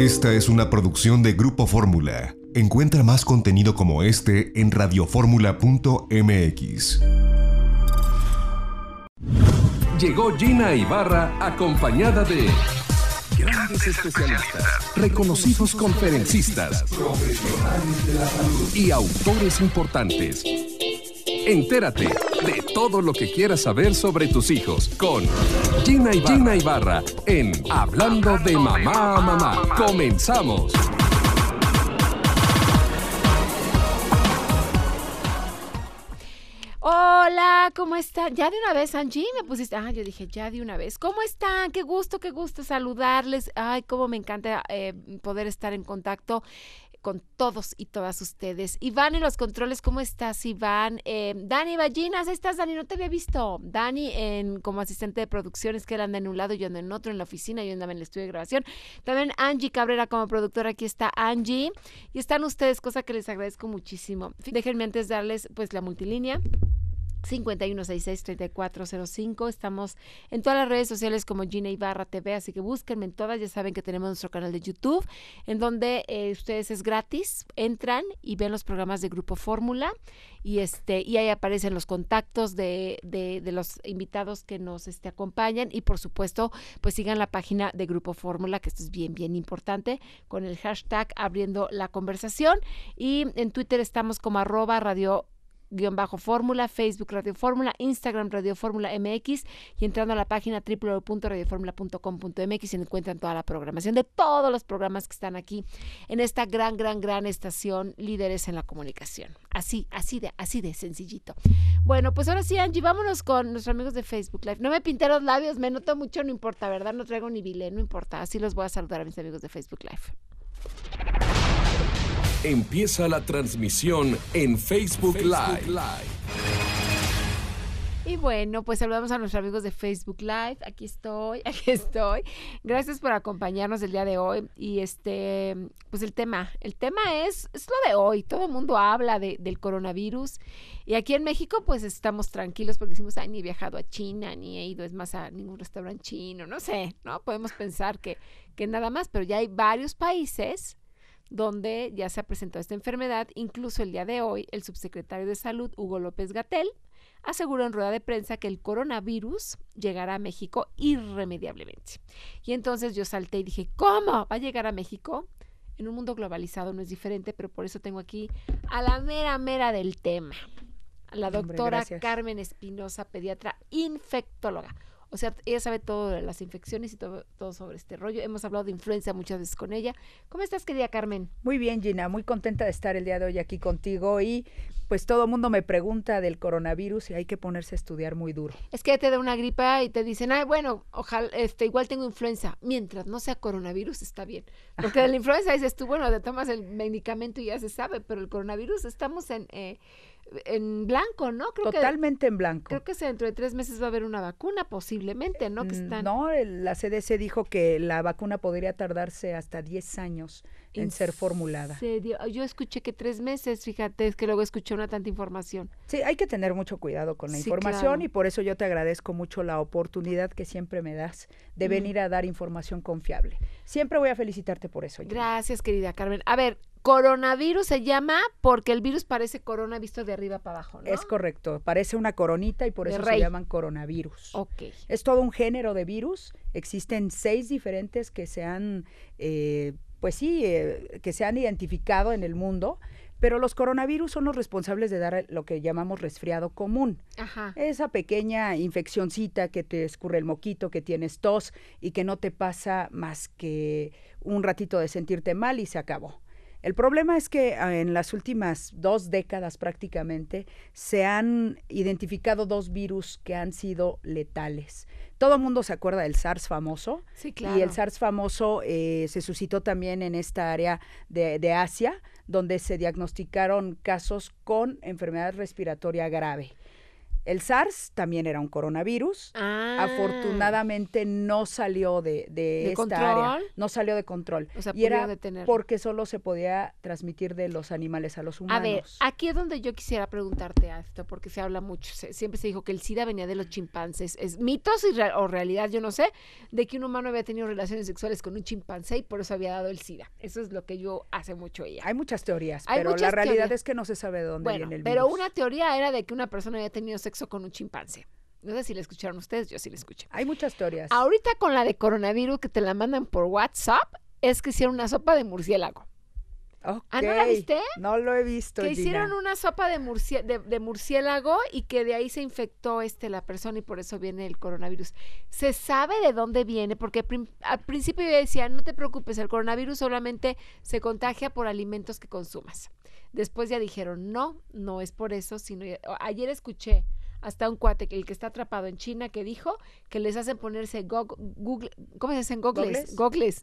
Esta es una producción de Grupo Fórmula. Encuentra más contenido como este en radioformula.mx. Llegó Gina Ibarra acompañada de grandes especialistas, reconocidos conferencistas, profesionales de la salud y autores importantes. Entérate de todo lo que quieras saber sobre tus hijos con Gina y Gina Ibarra en Hablando de Mamá a Mamá. Comenzamos. Hola, ¿cómo están? Ya de una vez, Angie, me pusiste. Ah, yo dije, ya de una vez. ¿Cómo están? Qué gusto, qué gusto saludarles. Ay, cómo me encanta eh, poder estar en contacto con todos y todas ustedes. Iván en los controles, ¿cómo estás, Iván? Em, Dani Ballinas, estás, Dani, no te había visto. Dani en, como asistente de producciones, que anda en un lado, yo ando en otro, en la oficina, yo andaba en el estudio de grabación. También Angie Cabrera como productora, aquí está Angie. Y están ustedes, cosa que les agradezco muchísimo. Déjenme antes darles pues la multilínea. 5166-3405. Estamos en todas las redes sociales como Gina Ibarra TV, así que búsquenme en todas. Ya saben que tenemos nuestro canal de YouTube, en donde eh, ustedes es gratis. Entran y ven los programas de Grupo Fórmula y este y ahí aparecen los contactos de, de, los invitados que nos este, acompañan. Y por supuesto, pues sigan la página de Grupo Fórmula, que esto es bien, bien importante, con el hashtag abriendo la conversación. Y en Twitter estamos como arroba radio guión bajo fórmula Facebook Radio Fórmula, Instagram Radio Fórmula MX y entrando a la página www.radioformula.com.mx se encuentran toda la programación de todos los programas que están aquí en esta gran, gran, gran estación Líderes en la Comunicación. Así, así de, así de sencillito. Bueno, pues ahora sí, Angie, vámonos con nuestros amigos de Facebook Live. No me pinté los labios, me noto mucho, no importa, ¿verdad? No traigo ni bilé, no importa. Así los voy a saludar a mis amigos de Facebook Live. Empieza la transmisión en Facebook, Live. Y bueno, pues saludamos a nuestros amigos de Facebook Live. Aquí estoy, aquí estoy. Gracias por acompañarnos el día de hoy. Y este, pues el tema, el tema es, lo de hoy. Todo el mundo habla de, del coronavirus. Y aquí en México, pues estamos tranquilos porque decimos, ay, ni he viajado a China, ni he ido, es más, a ningún restaurante chino, no sé, ¿no? Podemos pensar que, que nada más, pero ya hay varios países donde ya se ha presentado esta enfermedad. Incluso el día de hoy, el subsecretario de Salud, Hugo López Gatel, aseguró en rueda de prensa que el coronavirus llegará a México irremediablemente. Y entonces yo salté y dije, ¿cómo va a llegar a México? En un mundo globalizado no es diferente, pero por eso tengo aquí a la mera mera del tema, la doctora Carmen Espinosa, pediatra infectóloga. O sea, ella sabe todo de las infecciones y todo, sobre este rollo. Hemos hablado de influenza muchas veces con ella. ¿Cómo estás, querida Carmen? Muy bien, Gina. Muy contenta de estar el día de hoy aquí contigo y pues todo mundo me pregunta del coronavirus y hay que ponerse a estudiar muy duro. Es que te da una gripa y te dicen, ay, bueno, ojalá, este, igual tengo influenza. Mientras no sea coronavirus, está bien. Porque de la influenza dices tú, bueno, te tomas el medicamento y ya se sabe, pero el coronavirus estamos en... Eh, en blanco, ¿no? Creo Totalmente en blanco. Creo que dentro de tres meses va a haber una vacuna, posiblemente, ¿no? Eh, no, la CDC dijo que la vacuna podría tardarse hasta 10 años en, ser formulada. Yo escuché que tres meses, fíjate, es que luego escuché una tanta información. Sí, hay que tener mucho cuidado con la información y por eso yo te agradezco mucho la oportunidad que siempre me das de venir a dar información confiable. Siempre voy a felicitarte por eso. Gracias, querida Carmen. A ver, Coronavirus se llama porque el virus parece corona visto de arriba para abajo, ¿no? Es correcto, parece una coronita y por eso se llaman coronavirus. Ok. Es todo un género de virus, existen seis diferentes que se han eh, pues sí, eh, que se han identificado en el mundo, pero los coronavirus son los responsables de dar lo que llamamos resfriado común. Ajá. Esa pequeña infeccioncita que te escurre el moquito, que tienes tos y que no te pasa más que un ratito de sentirte mal y se acabó. El problema es que ah, en las últimas dos décadas prácticamente se han identificado dos virus que han sido letales. Todo el mundo se acuerda del SARS famoso. Y el SARS famoso eh, se suscitó también en esta área de Asia, donde se diagnosticaron casos con enfermedad respiratoria grave. El SARS también era un coronavirus. Ah. Afortunadamente no salió de, de, control? No salió de control. O sea, y era porque solo se podía transmitir de los animales a los humanos. A ver, aquí es donde yo quisiera preguntarte esto, porque se habla mucho. siempre se dijo que el SIDA venía de los chimpancés. Es mitos o realidad, yo no sé, de que un humano había tenido relaciones sexuales con un chimpancé y por eso había dado el SIDA. Eso es lo que yo hace mucho ella. Hay muchas teorías, pero la realidad es que no se sabe de dónde viene el virus. Pero una teoría era de que una persona había tenido sexo con un chimpancé. No sé si la escucharon ustedes, yo sí la escuché. Hay muchas historias. Ahorita con la de coronavirus que te la mandan por WhatsApp, es que hicieron una sopa de murciélago. ¿Ah, no la viste? No lo he visto. Que hicieron una sopa de, murciélago y que de ahí se infectó este, la persona y por eso viene el coronavirus. Se sabe de dónde viene, porque al principio yo decía, no te preocupes, el coronavirus solamente se contagia por alimentos que consumas. Después ya dijeron, no, no es por eso, sino ayer escuché hasta un cuate, el que está atrapado en China, que dijo que les hacen ponerse Google, ¿cómo se dicen? Gogles.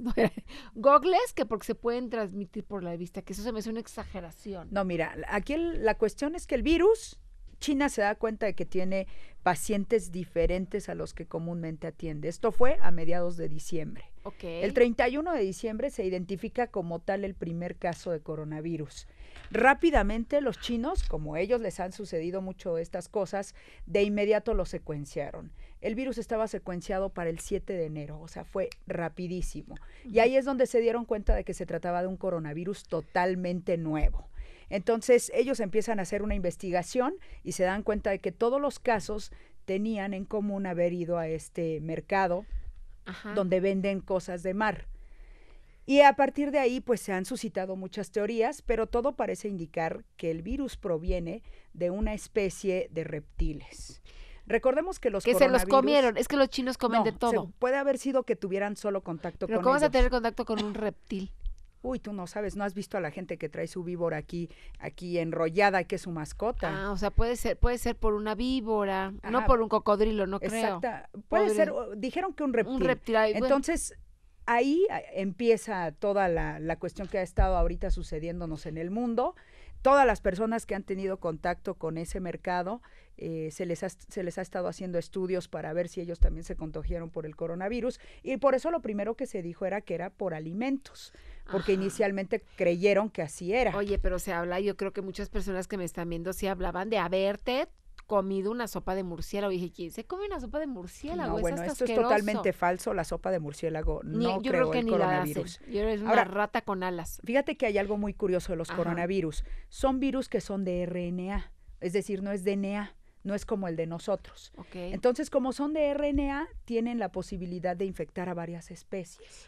Gogles. que porque se pueden transmitir por la vista, que eso se me hace una exageración. No, mira, aquí la cuestión es que el virus, China se da cuenta de que tiene pacientes diferentes a los que comúnmente atiende. Esto fue a mediados de diciembre. El 31 de diciembre se identifica como tal el primer caso de coronavirus Rápidamente los chinos, como ellos les han sucedido mucho estas cosas, de inmediato lo secuenciaron. El virus estaba secuenciado para el 7 de enero, o sea, fue rapidísimo. Y ahí es donde se dieron cuenta de que se trataba de un coronavirus totalmente nuevo. Entonces ellos empiezan a hacer una investigación y se dan cuenta de que todos los casos tenían en común haber ido a este mercado donde venden cosas de mar. Y a partir de ahí, pues se han suscitado muchas teorías, pero todo parece indicar que el virus proviene de una especie de reptiles. Recordemos que los que se los comieron, es que los chinos comen de todo. puede haber sido que tuvieran solo contacto ¿Pero ¿Cómo vas a tener contacto con un reptil? Uy, tú no sabes, no has visto a la gente que trae su víbora aquí, aquí enrollada, que es su mascota. Ah, o sea, puede ser, puede ser por una víbora, no por un cocodrilo, no creo. Exacta, puede ser, dijeron que un reptil. Un reptil. Entonces, ahí ah, empieza toda la, cuestión que ha estado ahorita sucediéndonos en el mundo. Todas las personas que han tenido contacto con ese mercado, eh, se, les ha, se les ha estado haciendo estudios para ver si ellos también se contagiaron por el coronavirus. Y por eso lo primero que se dijo era que era por alimentos porque inicialmente creyeron que así era. Oye, pero se habla, yo creo que muchas personas que me están viendo sí hablaban de haberte comido una sopa de murciélago. dije, ¿quién se come una sopa de murciélago? bueno, esto es totalmente falso, la sopa de murciélago no yo creo, que ni coronavirus. La yo es una rata con alas. Fíjate que hay algo muy curioso de los coronavirus. Son virus que son de RNA, es decir, no es DNA no es como el de nosotros. Entonces, como son de RNA, tienen la posibilidad de infectar a varias especies.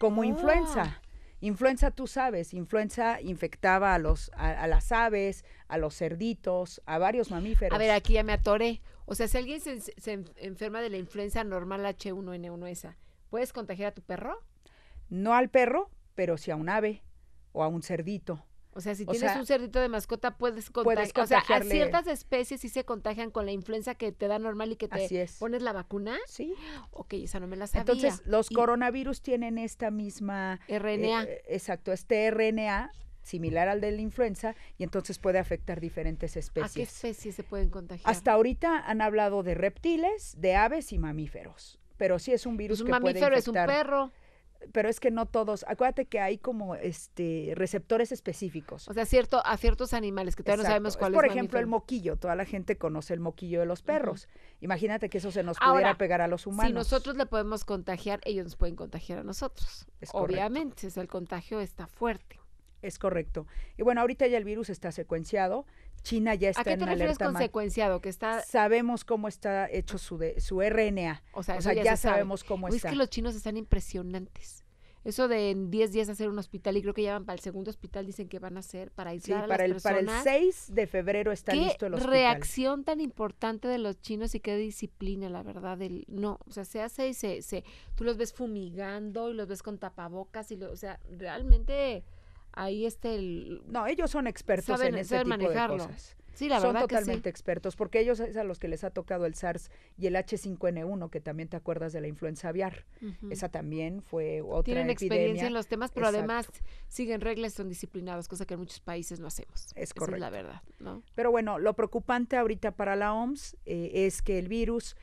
Como ah. influenza, Influenza, tú sabes, influenza infectaba a, los, a, las aves, a los cerditos, a varios mamíferos. A ver, aquí ya me atoré. O sea, si alguien se, se enferma de la influenza normal H1N1 esa, ¿puedes contagiar a tu perro? No al perro, pero sí a un ave o a un cerdito o sea, si tienes un cerdito de mascota puedes, contagiarle. O sea, a ciertas especies sí se contagian con la influenza que te da normal y que te pones la vacuna. Sí. Ok, esa no me la sabía. Entonces, los coronavirus tienen esta misma RNA. Eh, eh, exacto, este RNA similar al de la influenza y entonces puede afectar diferentes especies. ¿A qué especies se pueden contagiar? Hasta ahorita han hablado de reptiles, de aves y mamíferos, pero sí es un pues virus que puede infectar. mamífero es un perro pero es que no todos. Acuérdate que hay como este receptores específicos. O sea, cierto, a ciertos animales que todavía no sabemos cuáles Por ejemplo, el moquillo. Toda la gente conoce el moquillo de los perros. Imagínate que eso se nos pudiera pegar a los humanos. Si nosotros le podemos contagiar, ellos nos pueden contagiar a nosotros. Obviamente, es el contagio está fuerte. Es correcto. Y bueno, ahorita ya el virus está secuenciado, China ya está en ¿A qué te refieres consecuenciado? está... Sabemos cómo está hecho su, de, su RNA. O sea, ya, sabemos cómo está. Es que los chinos están impresionantes. Eso de en 10 días hacer un hospital, y creo que ya van para el segundo hospital, dicen que van a hacer para aislar a las el, personas. Para el 6 de febrero está listo el hospital. reacción tan importante de los chinos y qué disciplina, la verdad. no, o sea, se hace y se, se... Tú los ves fumigando y los ves con tapabocas y, lo, o sea, realmente ahí este el, no ellos son expertos en ese tipo de cosas sí, la verdad totalmente que sí. expertos porque ellos es a los que les ha tocado el SARS y el H5N1 que también te acuerdas de la influenza aviar esa también fue otra tienen experiencia en los temas pero además siguen reglas son disciplinados cosa que en muchos países no hacemos es correcto Esa es la verdad ¿no? pero bueno lo preocupante ahorita para la OMS eh, es que el virus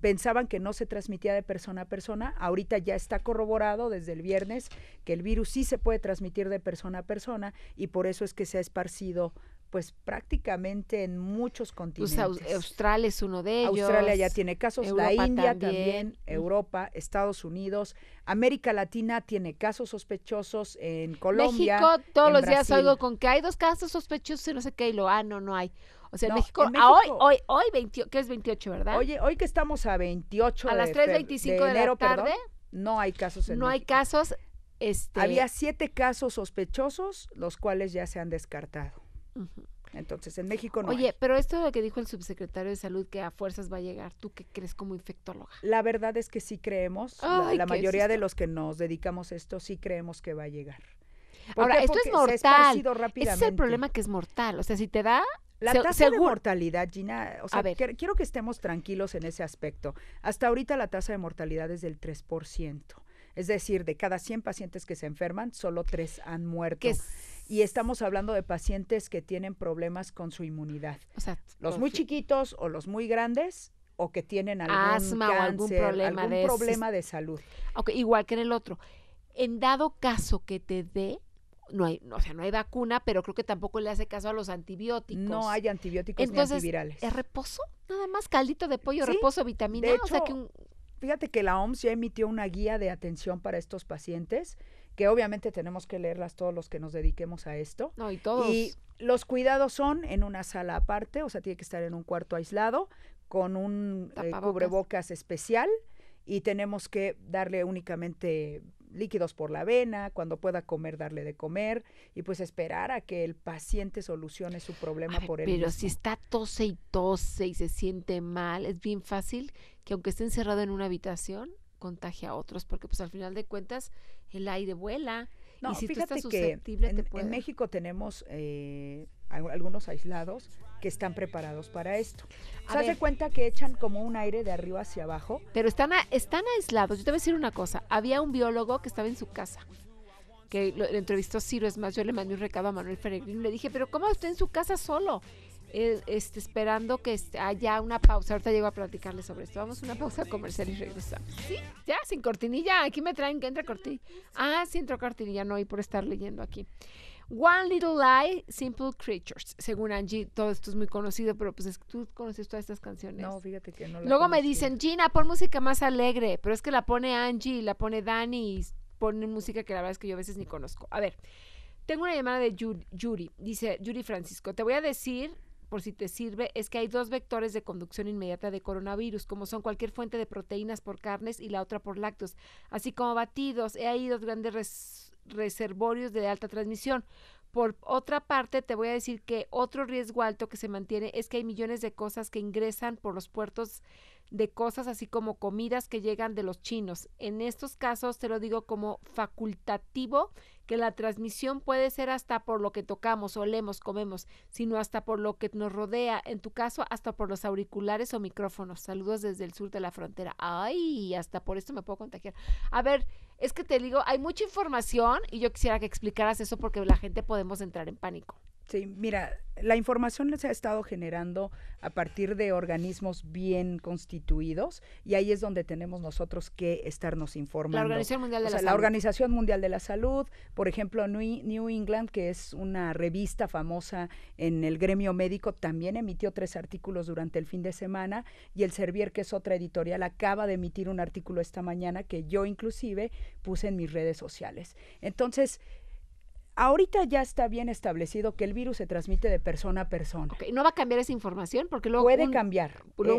pensaban que no se transmitía de persona a persona. Ahorita ya está corroborado desde el viernes que el virus sí se puede transmitir de persona a persona y por eso es que se ha esparcido pues prácticamente en muchos pues, continentes. Australia es uno de ellos. Australia ya tiene casos, la India también. Europa, Estados Unidos, América Latina tiene casos sospechosos en Colombia. México, todos los días oigo con que hay dos casos sospechosos y no sé qué, y lo, ah, no, no hay. O sea, en México, hoy, hoy, hoy que es 28, ¿verdad? Oye, hoy que estamos a 28 a de, las 3.25 de, de, enero, tarde. Perdón, no hay casos en No hay casos. Este... Había siete casos sospechosos, los cuales ya se han descartado. Entonces, en México no. Oye, pero esto es lo que dijo el subsecretario de Salud, que a fuerzas va a llegar, ¿tú qué crees como infectóloga? La verdad es que sí creemos, la, mayoría de los que nos dedicamos a esto, sí creemos que va a llegar. Ahora, esto es mortal. Se ha rápidamente. Ese es el problema que es mortal. O sea, si te da, la tasa de mortalidad, Gina, o sea, quiero que estemos tranquilos en ese aspecto. Hasta ahorita la tasa de mortalidad es del 3%. Es decir, de cada 100 pacientes que se enferman, solo 3 han muerto. y estamos hablando de pacientes que tienen problemas con su inmunidad. O sea, los muy chiquitos o los muy grandes o que tienen algún cáncer, algún problema, de, salud. igual que en el otro. En dado caso que te dé, no hay, o sea, no hay vacuna, pero creo que tampoco le hace caso a los antibióticos. No hay antibióticos Entonces, ni antivirales. ¿Es reposo? Nada más caldito de pollo, reposo, vitamina. De Fíjate que la OMS ya emitió una guía de atención para estos pacientes, que obviamente tenemos que leerlas todos los que nos dediquemos a esto. No, y todos. Y los cuidados son en una sala aparte, o sea, tiene que estar en un cuarto aislado, con un eh, cubrebocas especial, y tenemos que darle únicamente líquidos por la vena, cuando pueda comer, darle de comer y pues esperar a que el paciente solucione su problema por él. Pero si está tose y tose y se siente mal, es bien fácil que aunque esté encerrado en una habitación, contagie a otros, porque pues al final de cuentas el aire vuela. No, y si fíjate susceptible, que en, México tenemos eh, algunos aislados que están preparados para esto. Se hace cuenta que echan como un aire de arriba hacia abajo. Pero están, están aislados. Yo te voy a decir una cosa. Había un biólogo que estaba en su casa, que lo, entrevistó Ciro. Es más, yo le mandé un recado a Manuel y Le dije, pero ¿cómo está en su casa solo? Eh, este, esperando que haya una pausa. Ahorita llego a platicarle sobre esto. Vamos a una pausa comercial y regresamos. Sí, ya, sin cortinilla. Aquí me traen que entra cortinilla. Ah, sí entró cortinilla, no, y por estar leyendo aquí. One Little Lie, Simple Creatures. Según Angie, todo esto es muy conocido, pero pues tú conoces todas estas canciones. No, fíjate que no. Luego me dicen, Gina, pon música más alegre, pero es que la pone Angie, la pone Dani, y ponen música que la verdad es que yo a veces ni conozco. A ver, tengo una llamada de Yuri, dice Yuri Francisco, te voy a decir por si te sirve, es que hay dos vectores de conducción inmediata de coronavirus, como son cualquier fuente de proteínas por carnes y la otra por lácteos, así como batidos. He ahí dos grandes res reservorios de alta transmisión. Por otra parte, te voy a decir que otro riesgo alto que se mantiene es que hay millones de cosas que ingresan por los puertos de cosas así como comidas que llegan de los chinos. En estos casos te lo digo como facultativo que la transmisión puede ser hasta por lo que tocamos, olemos, comemos, sino hasta por lo que nos rodea, en tu caso hasta por los auriculares o micrófonos. Saludos desde el sur de la frontera. Ay, hasta por esto me puedo contagiar. A ver, es que te digo, hay mucha información y yo quisiera que explicaras eso porque la gente podemos entrar en pánico. Sí, mira, la información se ha estado generando a partir de organismos bien constituidos y ahí es donde tenemos nosotros que estarnos informando. La Organización Mundial de la Salud. La Organización Mundial de la Salud, por ejemplo, New England, que es una revista famosa en el gremio médico, también emitió tres artículos durante el fin de semana y el Servier, que es otra editorial, acaba de emitir un artículo esta mañana que yo inclusive puse en mis redes sociales. Entonces, Ahorita ya está bien establecido que el virus se transmite de persona a persona. ¿No va a cambiar esa información? Porque luego Puede cambiar. lo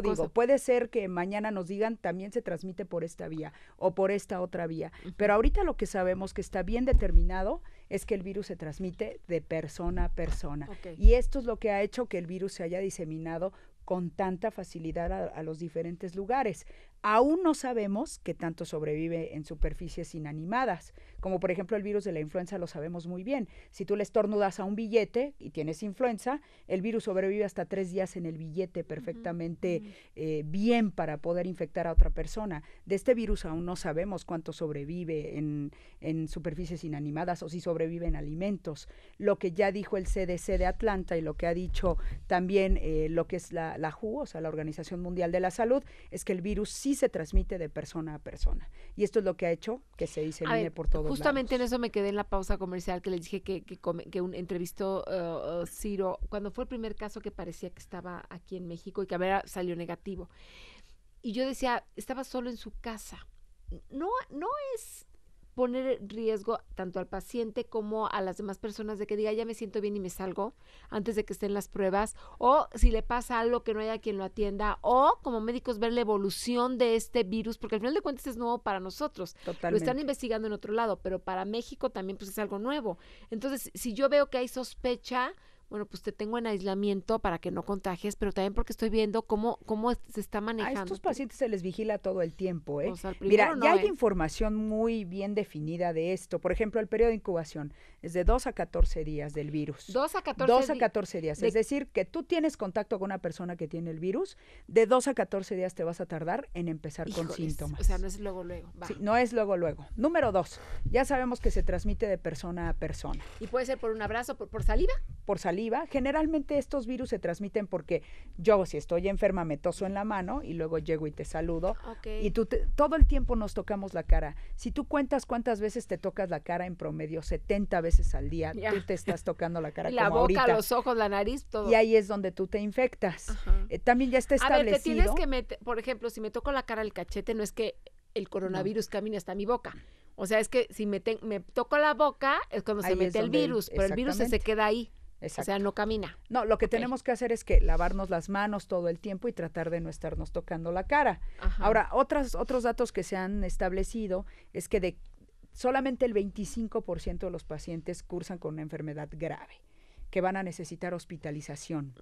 digo. Puede ser que mañana nos digan también se transmite por esta vía o por esta otra vía. Pero ahorita lo que sabemos que está bien determinado es que el virus se transmite de persona a persona. Y esto es lo que ha hecho que el virus se haya diseminado con tanta facilidad a, a, los diferentes lugares. Aún no sabemos que tanto sobrevive en superficies inanimadas como por ejemplo el virus de la influenza lo sabemos muy bien. Si tú le estornudas a un billete y tienes influenza, el virus sobrevive hasta tres días en el billete perfectamente mm. eh, bien para poder infectar a otra persona. De este virus aún no sabemos cuánto sobrevive en, superficies inanimadas o si sobrevive en alimentos. Lo que ya dijo el CDC de Atlanta y lo que ha dicho también eh, lo que es la, JU, o sea, la Organización Mundial de la Salud, es que el virus sí se transmite de persona a persona. Y esto es lo que ha hecho que se dice disemine por todo justamente en eso me quedé en la pausa comercial que le dije que, que, un entrevistó uh, uh, Ciro cuando fue el primer caso que parecía que estaba aquí en México y que a ver, salió negativo. Y yo decía, estaba solo en su casa. No, no es poner riesgo tanto al paciente como a las demás personas de que diga ya me siento bien y me salgo antes de que estén las pruebas o si le pasa algo que no haya quien lo atienda o como médicos ver la evolución de este virus porque al final de cuentas es nuevo para nosotros lo están investigando en otro lado pero para México también pues es algo nuevo entonces si yo veo que hay sospecha bueno, pues te tengo en aislamiento para que no contagies, pero también porque estoy viendo cómo, cómo se está manejando. A estos pues pacientes se les vigila todo el tiempo, ¿eh? Mira, ya hay ¿eh? información muy bien definida de esto. Por ejemplo, el periodo de incubación es de 2 a 14 días del virus. 2 a 14 días. 2 a 14 días. Es decir, que tú tienes contacto con una persona que tiene el virus, de 2 a 14 días te vas a tardar en empezar con síntomas. O sea, no es luego, luego. Sí, no es luego, luego. Número dos, ya sabemos que se transmite de persona a persona. ¿Y puede ser por un abrazo, por, por saliva? Por saliva Generalmente estos virus se transmiten porque yo si estoy enferma me toso en la mano y luego llego y te saludo. Y tú todo el tiempo nos tocamos la cara. Si tú cuentas cuántas veces te tocas la cara en promedio, 70 veces al día, tú te estás tocando la cara. la boca, los ojos, la nariz, todo. Y ahí es donde tú te infectas. Eh, también ya está establecido. A ver, tienes que meter, por ejemplo, si me toco la cara, el cachete, no es que el coronavirus camine hasta mi boca. O sea, es que si me, me toco la boca es cuando se mete el virus, pero el virus se queda ahí. O sea, no camina. No, lo que tenemos que hacer es que lavarnos las manos todo el tiempo y tratar de no estarnos tocando la cara. Ahora, otras, otros datos que se han establecido es que de solamente el 25% de los pacientes cursan con una enfermedad grave, que van a necesitar hospitalización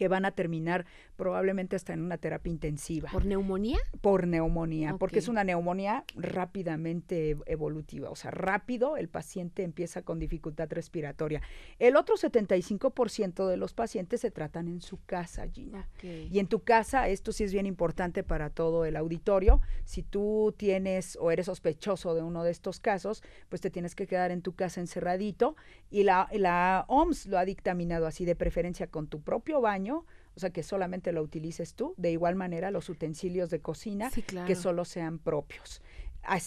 que van a terminar probablemente hasta en una terapia intensiva. ¿Por neumonía? Por neumonía, porque es una neumonía rápidamente evolutiva, o sea, rápido el paciente empieza con dificultad respiratoria. El otro 75% de los pacientes se tratan en su casa, Gina. Y en tu casa, esto sí es bien importante para todo el auditorio, si tú tienes o eres sospechoso de uno de estos casos, pues te tienes que quedar en tu casa encerradito y la, la OMS lo ha dictaminado así, de preferencia con tu propio baño o sea, que solamente lo utilices tú. De igual manera, los utensilios de cocina que solo sean propios.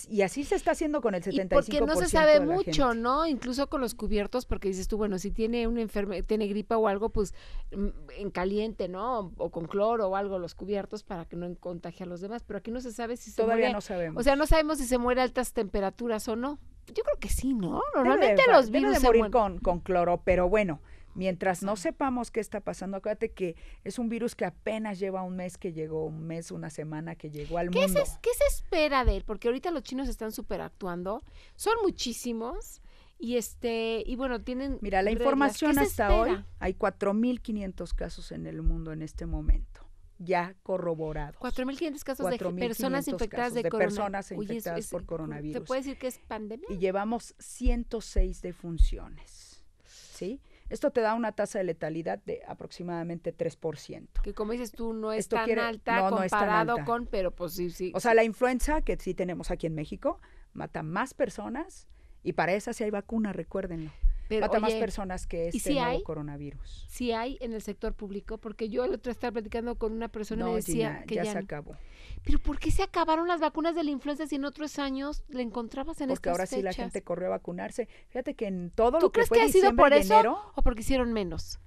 y así se está haciendo con el 75%. Y porque no se sabe mucho, ¿no? Incluso con los cubiertos, porque dices tú, bueno, si tiene un tiene gripa o algo, pues mm, en caliente, ¿no? O, con cloro o algo, los cubiertos para que no contagie a los demás. Pero aquí no se sabe si se Todavía no sabemos. O sea, no sabemos si se muere a altas temperaturas o no. Yo creo que sí, ¿no? Normalmente los virus se mueren con cloro, pero bueno Mientras no sepamos qué está pasando, acuérdate que es un virus que apenas lleva un mes que llegó, un mes, una semana que llegó al ¿Qué mundo. ¿Qué se espera de él? Porque ahorita los chinos están superactuando, son muchísimos. Y este, y bueno, tienen. Mira, la información hasta hoy, hay 4.500 casos en el mundo en este momento, ya corroborados. 4.500 casos de personas infectadas de, personas infectadas por coronavirus. ¿Se puede decir que es pandemia? Y llevamos 106 defunciones, ¿sí? Esto te da una tasa de letalidad de aproximadamente 3%. Que como dices tú, no es, tan, alta comparado con, pero pues sí, sí. O sea, la influenza que sí tenemos aquí en México mata más personas y para esa sí hay vacuna, recuérdenlo. Pero, más personas que este nuevo coronavirus. Sí si hay en el sector público, porque yo el otro estaba platicando con una persona decía que ya, se acabó. Pero ¿por qué se acabaron las vacunas de la influenza si en otros años le encontrabas en Porque ahora sí la gente corrió a vacunarse. Fíjate que en todo lo que fue que ha sido por eso enero, o porque hicieron menos?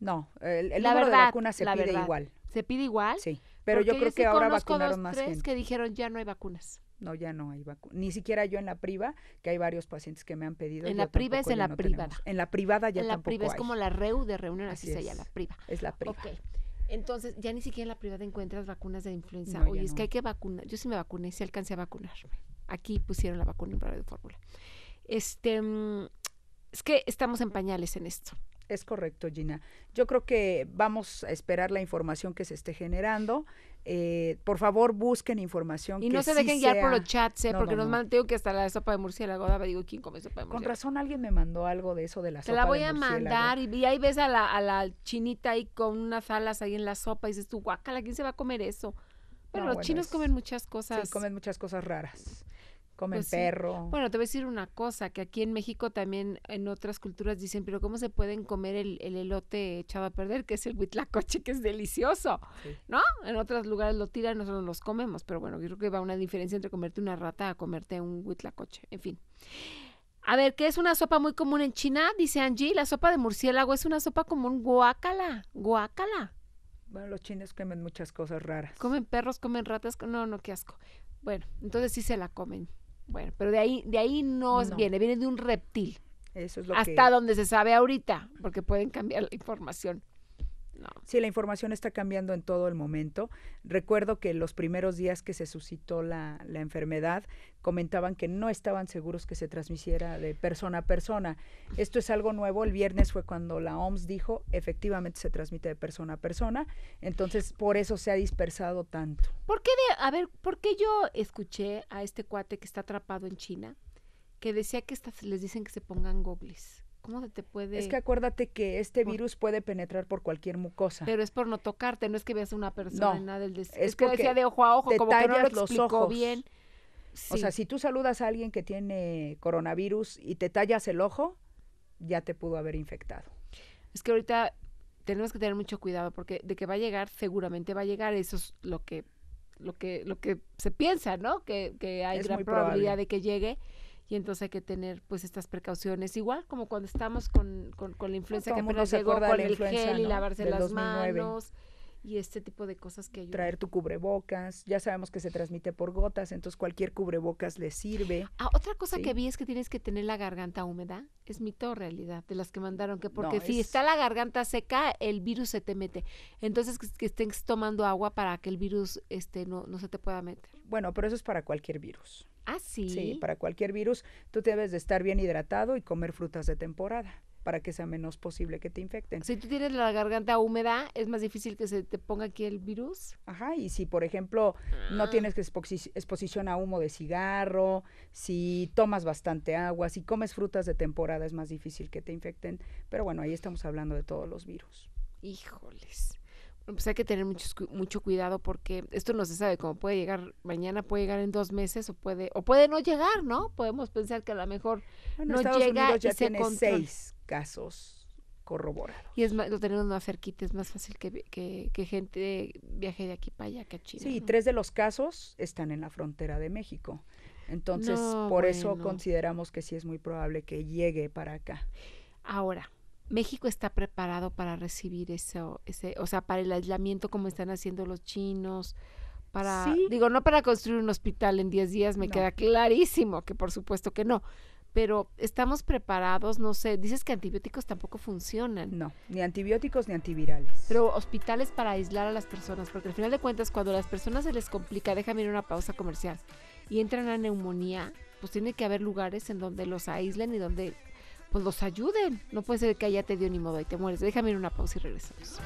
No, el, la número verdad, de vacunas se pide igual. ¿Se pide igual? Sí, pero yo creo que ahora vacunaron más que dijeron ya no hay vacunas. No, ya no hay vacuna. Ni siquiera yo en la priva, que hay varios pacientes que me han pedido. En la priva es en la privada. En la privada ya en la priva es como la REU de reunión, así, se llama, la priva. Es la priva. Ok. Entonces, ya ni siquiera en la privada encuentras vacunas de influenza. Oye, es que hay que vacunar. Yo sí me vacuné, sí alcancé a vacunarme. Aquí pusieron la vacuna en de fórmula. Este, mm, es que estamos en pañales en esto. Es correcto, Gina. Yo creo que vamos a esperar la información que se esté generando eh, por favor, busquen información. Y no se dejen guiar por los chats, ¿eh? porque nos mantengo que hasta la sopa de murciélago daba, digo, ¿quién come sopa de murciélago? Con razón alguien me mandó algo de eso de la Te sopa. Te la voy a mandar y, ahí ves a la, chinita ahí con unas alas ahí en la sopa y dices tú, guacala, ¿quién se va a comer eso? pero los chinos comen muchas cosas. Sí, comen muchas cosas raras. Comen pues perro. Bueno, te voy a decir una cosa, que aquí en México también en otras culturas dicen, pero ¿cómo se pueden comer el, elote echado a perder, que es el huitlacoche, que es delicioso? ¿No? En otros lugares lo tiran, nosotros los comemos, pero bueno, yo creo que va una diferencia entre comerte una rata a comerte un huitlacoche, en fin. A ver, ¿qué es una sopa muy común en China? Dice Angie, la sopa de murciélago es una sopa común guácala, guácala. Bueno, los chinos comen muchas cosas raras. Comen perros, comen ratas, no, no, qué asco. Bueno, entonces sí se la comen. Bueno, pero de ahí, de ahí no, viene, viene de un reptil. Eso es lo que... Hasta donde se sabe ahorita, porque pueden cambiar la información. Sí, la información está cambiando en todo el momento. Recuerdo que los primeros días que se suscitó la, enfermedad comentaban que no estaban seguros que se transmisiera de persona a persona. Esto es algo nuevo. El viernes fue cuando la OMS dijo efectivamente se transmite de persona a persona. Entonces, por eso se ha dispersado tanto. ¿Por qué a ver, por qué yo escuché a este cuate que está atrapado en China que decía que les dicen que se pongan gogles? ¿Cómo se te puede...? Es que acuérdate que este virus puede penetrar por cualquier mucosa. Pero es por no tocarte, no es que veas a una persona, nada del Es, que decía de ojo a ojo, como que no lo bien. O sea, si tú saludas a alguien que tiene coronavirus y te tallas el ojo, ya te pudo haber infectado. Es que ahorita tenemos que tener mucho cuidado porque de que va a llegar, seguramente va a llegar, eso es lo que lo que lo que se piensa, ¿no? Que, hay gran probabilidad de que llegue y entonces hay que tener pues estas precauciones, igual como cuando estamos con, con, con la pues influencia que nos llegó, con el gel y lavarse las manos y este tipo de cosas que Traer tu cubrebocas, ya sabemos que se transmite por gotas, entonces cualquier cubrebocas le sirve. Ah, otra cosa que vi es que tienes que tener la garganta húmeda, es mito o realidad, de las que mandaron, que porque si está la garganta seca, el virus se te mete. Entonces que, estén estés tomando agua para que el virus este, no, no se te pueda meter. Bueno, pero eso es para cualquier virus. Ah, sí. Sí, para cualquier virus tú debes de estar bien hidratado y comer frutas de temporada para que sea menos posible que te infecten. Si tú tienes la garganta húmeda, es más difícil que se te ponga aquí el virus. Ajá, y si por ejemplo no ah. tienes exposición a humo de cigarro, si tomas bastante agua, si comes frutas de temporada, es más difícil que te infecten. Pero bueno, ahí estamos hablando de todos los virus. Híjoles pues hay que tener mucho, mucho cuidado porque esto no se sabe cómo puede llegar mañana, puede llegar en dos meses o puede o puede no llegar, ¿no? Podemos pensar que a lo mejor no llega ya tiene seis casos corroborados. Y es más, lo tenemos más cerquita, es más fácil que, gente viaje de aquí para allá que a China. Sí, tres de los casos están en la frontera de México. Entonces, por eso consideramos que sí es muy probable que llegue para acá. Ahora, México está preparado para recibir eso, ese, o sea, para el aislamiento como están haciendo los chinos, para, digo, no para construir un hospital en 10 días, me queda clarísimo que por supuesto que no, pero estamos preparados, no sé, dices que antibióticos tampoco funcionan. No, ni antibióticos ni antivirales. Pero hospitales para aislar a las personas, porque al final de cuentas cuando a las personas se les complica, déjame ir a una pausa comercial, y entran a neumonía, pues tiene que haber lugares en donde los aíslen y donde pues los ayuden. No puede ser que allá te dio ni modo y te mueres. Déjame ir una pausa y regresamos.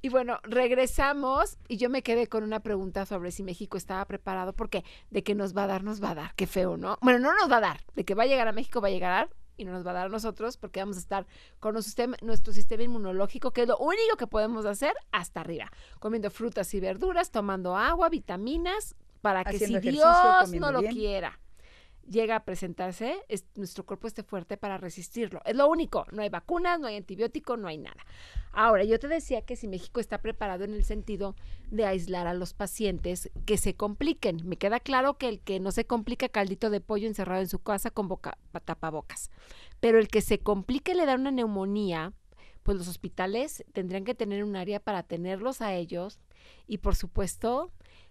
Y bueno, regresamos y yo me quedé con una pregunta sobre si México estaba preparado, porque de que nos va a dar, nos va a dar. Qué feo, ¿no? Bueno, no nos va a dar. De que va a llegar a México, va a llegar y no nos va a dar a nosotros porque vamos a estar con nuestro sistema, nuestro sistema inmunológico, que es lo único que podemos hacer hasta arriba, comiendo frutas y verduras, tomando agua, vitaminas, para que si Dios no lo quiera llega a presentarse, es, nuestro cuerpo esté fuerte para resistirlo. Es lo único, no hay vacunas, no hay antibiótico, no hay nada. Ahora, yo te decía que si México está preparado en el sentido de aislar a los pacientes que se compliquen. Me queda claro que el que no se complica caldito de pollo encerrado en su casa con boca, tapabocas. Pero el que se complique le da una neumonía, pues los hospitales tendrían que tener un área para tenerlos a ellos y por supuesto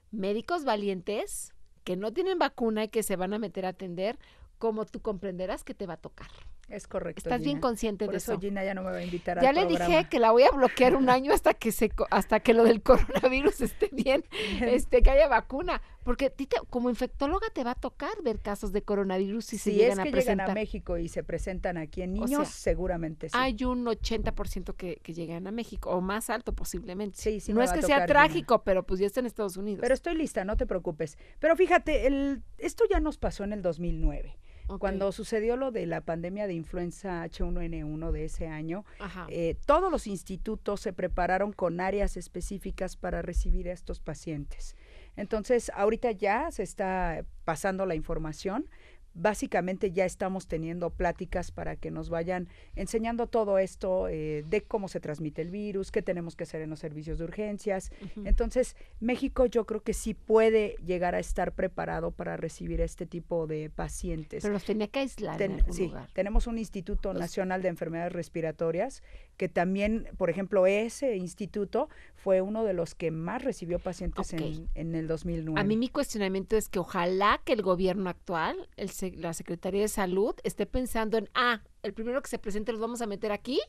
médicos valientes que no tienen vacuna y que se van a meter a atender, como tú comprenderás que te va a tocar. Es correcto. Estás bien consciente de eso. eso. Gina ya no me va a invitar ya le dije que la voy a bloquear un año hasta que se hasta que lo del coronavirus esté bien, este que haya vacuna, porque ti como infectóloga te va a tocar ver casos de coronavirus si, si se llegan es que llegan a México y se presentan aquí en niños, seguramente sí. Hay un 80% que, que llegan a México o más alto posiblemente. Sí, No es que sea trágico, pero pues ya está en Estados Unidos. Pero estoy lista, no te preocupes. Pero fíjate, el, esto ya nos pasó en el 2009 cuando sucedió lo de la pandemia de influenza H1N1 de ese año, eh, todos los institutos se prepararon con áreas específicas para recibir a estos pacientes. Entonces, ahorita ya se está pasando la información básicamente ya estamos teniendo pláticas para que nos vayan enseñando todo esto eh, de cómo se transmite el virus, qué tenemos que hacer en los servicios de urgencias. Entonces, México yo creo que sí puede llegar a estar preparado para recibir este tipo de pacientes. Pero los tenía que aislar. sí, tenemos un Instituto Nacional de Enfermedades Respiratorias que también, por ejemplo, ese instituto fue uno de los que más recibió pacientes en, el 2009. A mí mi cuestionamiento es que ojalá que el gobierno actual, la Secretaría de Salud, esté pensando en, ah, el primero que se presente los vamos a meter aquí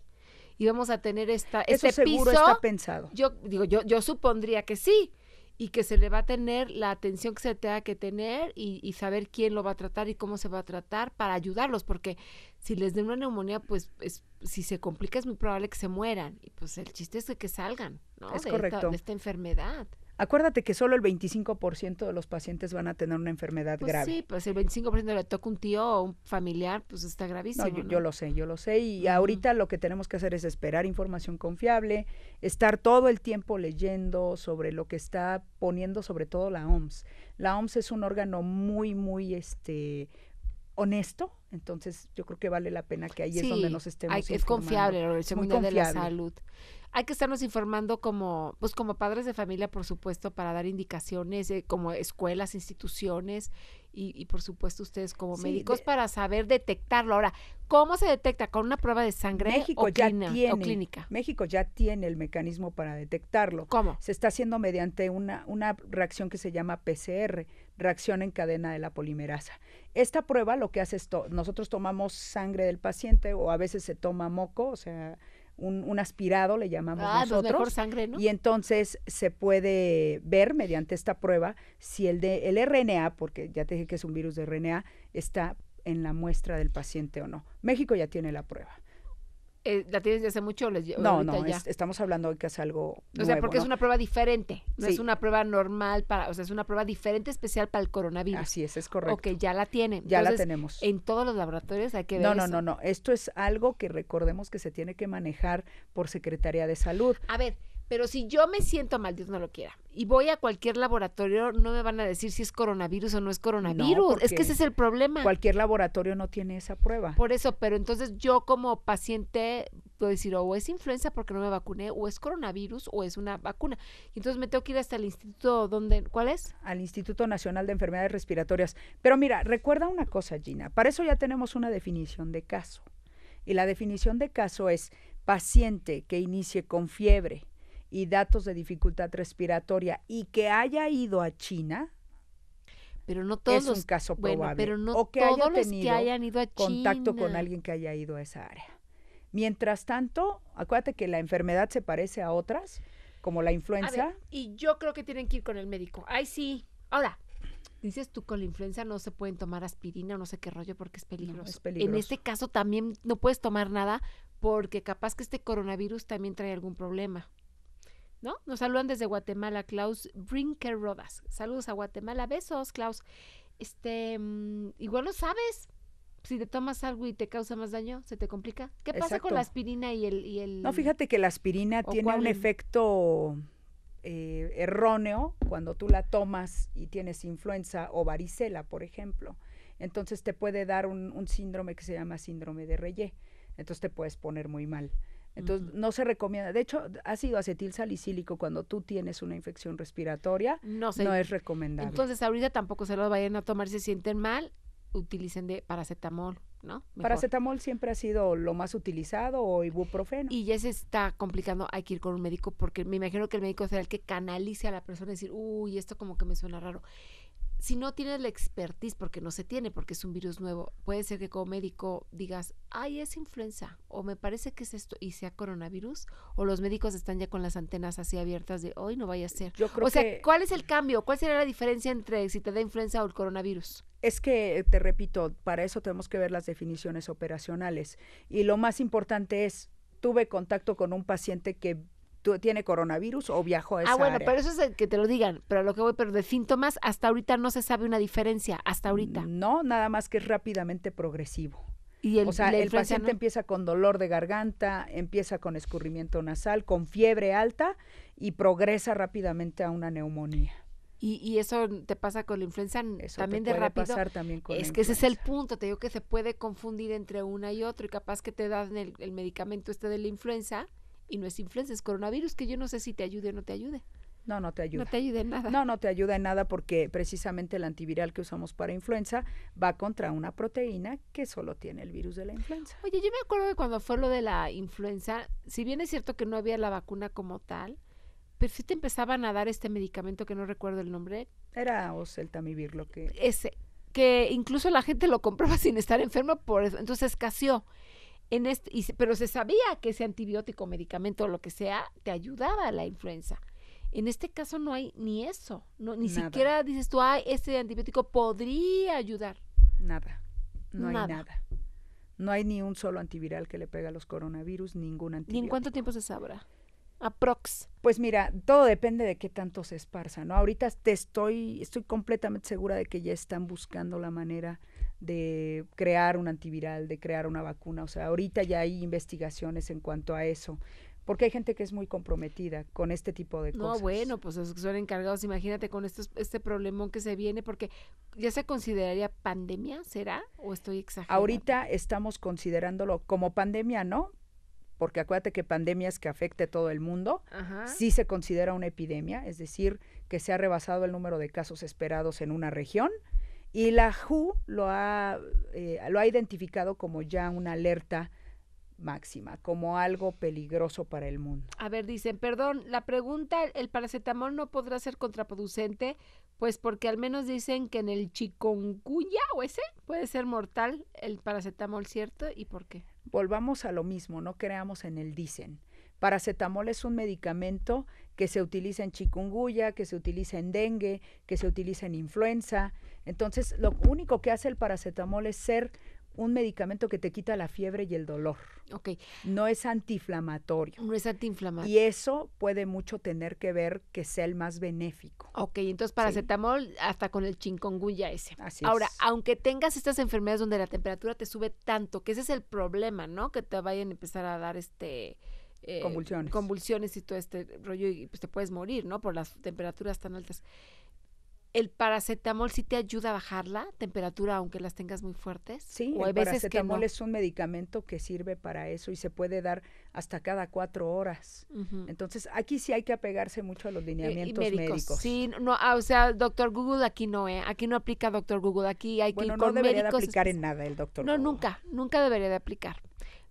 y vamos a tener esta, Eso este seguro está pensado. Yo digo, yo, yo supondría que sí y que se le va a tener la atención que se tenga que tener y, y, saber quién lo va a tratar y cómo se va a tratar para ayudarlos, porque si les den una neumonía, pues si se complica es muy probable que se mueran. Y pues el chiste es de que salgan, ¿no? Es de correcto. Esta, de esta enfermedad. Acuérdate que solo el 25% de los pacientes van a tener una enfermedad pues grave. Sí, pues el 25% le toca un tío o un familiar, pues está gravísimo. No, yo, lo sé, yo lo sé. Y ahorita lo que tenemos que hacer es esperar información confiable, estar todo el tiempo leyendo sobre lo que está poniendo sobre todo la OMS. La OMS es un órgano muy, muy, este, honesto, entonces yo creo que vale la pena que ahí es donde nos estemos hay, Es confiable la de la Salud. Hay que estarnos informando como, pues como padres de familia, por supuesto, para dar indicaciones, como escuelas, instituciones y, por supuesto ustedes como médicos para saber detectarlo. Ahora, ¿cómo se detecta? ¿Con una prueba de sangre México ya tiene, clínica? México ya tiene el mecanismo para detectarlo. ¿Cómo? Se está haciendo mediante una, una reacción que se llama PCR, reacción en cadena de la polimerasa. Esta prueba lo que hace es, nosotros tomamos sangre del paciente o a veces se toma moco, o sea, un, aspirado le llamamos ah, pues nosotros. sangre, ¿no? Y entonces se puede ver mediante esta prueba si el, de, el RNA, porque ya te dije que es un virus de RNA, está en la muestra del paciente o no. México ya tiene la prueba. Eh, ¿La tienes desde hace mucho? Les, no, no, estamos hablando hoy que es algo. O sea, porque es una prueba diferente, no es una prueba normal para, o sea, es una prueba diferente especial para el coronavirus. Así es, es correcto. que ya la tienen. Ya la tenemos. En todos los laboratorios hay que ver. No, no, no, no. Esto es algo que recordemos que se tiene que manejar por Secretaría de Salud. A ver, pero si yo me siento mal, Dios no lo quiera, y voy a cualquier laboratorio, no me van a decir si es coronavirus o no es coronavirus. es que ese es el problema. Cualquier laboratorio no tiene esa prueba. Por eso, pero entonces yo como paciente puedo decir, o es influenza porque no me vacuné, o es coronavirus, o es una vacuna. Y entonces me tengo que ir hasta el instituto, donde, ¿cuál es? Al Instituto Nacional de Enfermedades Respiratorias. Pero mira, recuerda una cosa, Gina, para eso ya tenemos una definición de caso. Y la definición de caso es paciente que inicie con fiebre, y datos de dificultad respiratoria y que haya ido a China, pero no todos es un caso probable. pero no que todos haya que hayan ido a contacto con alguien que haya ido a esa área. Mientras tanto, acuérdate que la enfermedad se parece a otras, como la influenza. y yo creo que tienen que ir con el médico. Ay, sí. Ahora, dices tú con la influenza no se pueden tomar aspirina o no sé qué rollo porque es peligroso. es peligroso. En este caso también no puedes tomar nada porque capaz que este coronavirus también trae algún problema. ¿no? Nos saludan desde Guatemala, Klaus Brinker Rodas. Saludos a Guatemala, besos, Klaus. Este, mm, igual lo sabes. Si te tomas algo y te causa más daño, ¿se te complica? ¿Qué pasa con la aspirina y el, y el...? No, fíjate que la aspirina tiene un efecto eh, erróneo cuando tú la tomas y tienes influenza o varicela, por ejemplo. Entonces te puede dar un, un síndrome que se llama síndrome de Reye. Entonces te puedes poner muy mal. Entonces, no se recomienda. De hecho, ácido acetil salicílico cuando tú tienes una infección respiratoria no, es recomendable. Entonces, ahorita tampoco se lo vayan a tomar si sienten mal, utilicen de paracetamol. ¿no? Paracetamol siempre ha sido lo más utilizado o ibuprofeno. Y ya se está complicando, hay que ir con un médico porque me imagino que el médico será el que canalice a la persona y decir, uy, esto como que me suena raro si no tienes la expertise, porque no se tiene, porque es un virus nuevo, puede ser que como médico digas, ay, es influenza, o me parece que es esto, y sea coronavirus, o los médicos están ya con las antenas así abiertas de, hoy no vaya a ser. Yo creo o sea, ¿cuál es el cambio? ¿Cuál sería la diferencia entre si te da influenza o el coronavirus? Es que, eh, te repito, para eso tenemos que ver las definiciones operacionales. Y lo más importante es, tuve contacto con un paciente que tiene coronavirus o viajó a ah, esa Ah, bueno, pero eso es que te lo digan, pero lo que voy, pero de síntomas hasta ahorita no se sabe una diferencia, hasta ahorita. Mm, no, nada más que es rápidamente progresivo. ¿Y el, o sea, el paciente empieza con dolor de garganta, empieza con escurrimiento nasal, con fiebre alta y progresa rápidamente a una neumonía. Y, y, eso te pasa con la influenza también de rápido. también es que ese es el punto, te digo que se puede confundir entre una y otra y capaz que te dan el medicamento este de la influenza y no es influenza, es coronavirus, que yo no sé si te ayude o no te ayude. No, no te ayuda. No te ayuda en nada. No, no te ayuda en nada porque precisamente el antiviral que usamos para influenza va contra una proteína que solo tiene el virus de la influenza. Oye, yo me acuerdo que cuando fue lo de la influenza, si bien es cierto que no había la vacuna como tal, pero sí te empezaban a dar este medicamento que no recuerdo el nombre. Era oseltamivir lo que... Ese, que incluso la gente lo compraba sin estar enfermo, por, entonces escaseó en este, pero se sabía que ese antibiótico, medicamento o lo que sea, te ayudaba a la influenza. En este caso no hay ni eso, no, ni siquiera dices tú, ay, este antibiótico podría ayudar. Nada, no hay nada. No hay ni un solo antiviral que le pega a los coronavirus, ningún antibiótico. ¿Y en cuánto tiempo se sabrá? Aprox. Pues mira, todo depende de qué tanto se esparza, ¿no? Ahorita te estoy, estoy completamente segura de que ya están buscando la manera de crear un antiviral, de crear una vacuna. O sea, ahorita ya hay investigaciones en cuanto a eso. Porque hay gente que es muy comprometida con este tipo de cosas. No, bueno, pues los que son encargados, imagínate con este problemón que se viene, porque ya se consideraría pandemia, ¿será? ¿O estoy exagerando? Ahorita estamos considerándolo como pandemia, ¿no? Porque acuérdate que pandemia es que afecte a todo el mundo. Sí se considera una epidemia, es decir, que se ha rebasado el número de casos esperados en una región y la WHO lo ha, eh, lo ha identificado como ya una alerta máxima, como algo peligroso para el mundo. A ver, dicen, perdón, la pregunta, ¿el paracetamol no podrá ser contraproducente? Pues porque al menos dicen que en el chikungunya o ese puede ser mortal el paracetamol, ¿cierto? ¿Y por qué? Volvamos a lo mismo, no creamos en el dicen. Paracetamol es un medicamento que se utiliza en chikungunya, que se utiliza en dengue, que se utiliza en influenza. Entonces, lo único que hace el paracetamol es ser un medicamento que te quita la fiebre y el dolor. Ok. No es antiinflamatorio. No es antiinflamatorio. Y eso puede mucho tener que ver que sea el más benéfico. Ok, entonces paracetamol hasta con el chikungunya ese. Así Ahora, aunque tengas estas enfermedades donde la temperatura te sube tanto, que ese es el problema, ¿no? Que te vayan a empezar a dar este eh, convulsiones. convulsiones y todo este rollo y pues te puedes morir, ¿no? Por las temperaturas tan altas. ¿El paracetamol sí te ayuda a bajar la temperatura aunque las tengas muy fuertes? Sí, ¿O el veces paracetamol es un medicamento que sirve para eso y se puede dar hasta cada cuatro horas. Entonces, aquí sí hay que apegarse mucho a los lineamientos médicos. Sí, no, ah, o sea, doctor Google aquí no, ¿eh? Aquí no aplica doctor Google, aquí hay que ir no debería aplicar en nada el doctor No, nunca, nunca debería de aplicar,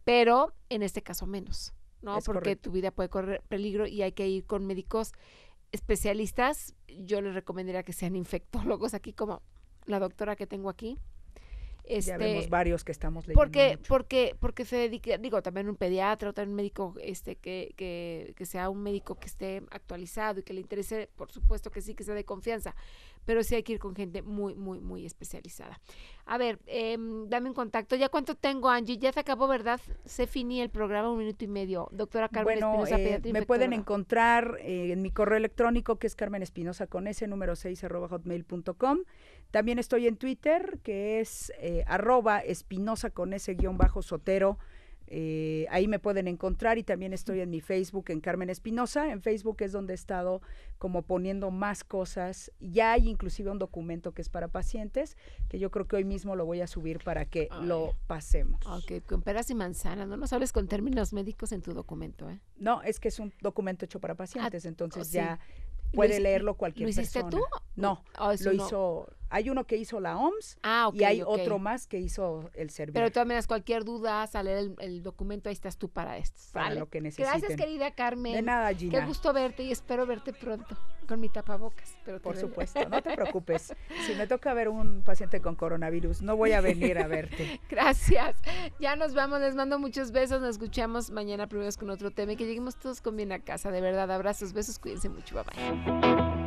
pero en este caso menos. ¿no? Porque tu vida puede correr peligro y hay que ir con médicos especialistas. Yo les recomendaría que sean infectólogos aquí, como la doctora que tengo aquí. ya este, vemos varios que estamos leyendo. Porque, porque, porque se dedica digo, también un pediatra, o también un médico, este, que, que, sea un médico que esté actualizado y que le interese, por supuesto que sí, que sea de confianza pero sí hay que ir con gente muy, muy, muy especializada. A ver, em, dame un contacto. ¿Ya cuánto tengo, Angie? Ya se acabó, ¿verdad? Se finí el programa un minuto y medio. Doctora Carmen Espinosa, eh, Me pueden encontrar eh, en mi correo electrónico, que es Carmen Espinosa con ese número 6, arroba hotmail.com. También estoy en Twitter, que es eh, arroba espinosa con ese guión bajo sotero. Eh, ahí me pueden encontrar y también estoy en mi Facebook, en Carmen Espinosa. En Facebook es donde he estado como poniendo más cosas. Ya hay inclusive un documento que es para pacientes, que yo creo que hoy mismo lo voy a subir para que lo pasemos. Ok, con peras y manzanas, no nos hables con términos médicos en tu documento, ¿eh? No, es que es un documento hecho para ah, pacientes, entonces oh, ya puede leerlo cualquier persona. ¿Lo hiciste tú? No, oh, lo hizo hay uno que hizo la OMS ah, y hay otro más que hizo el servicio. Pero tú me das cualquier duda, sale el, documento, ahí estás tú para esto. Para lo que necesites. Gracias, querida Carmen. De nada, Gina. Qué gusto verte y espero verte pronto con mi tapabocas. Por supuesto, no te preocupes. Si me toca ver un paciente con coronavirus, no voy a venir a verte. Gracias. Ya nos vamos, les mando muchos besos. Nos escuchamos mañana primero con otro tema y que lleguemos todos con bien a casa. De verdad, abrazos, besos, cuídense mucho. Bye bye.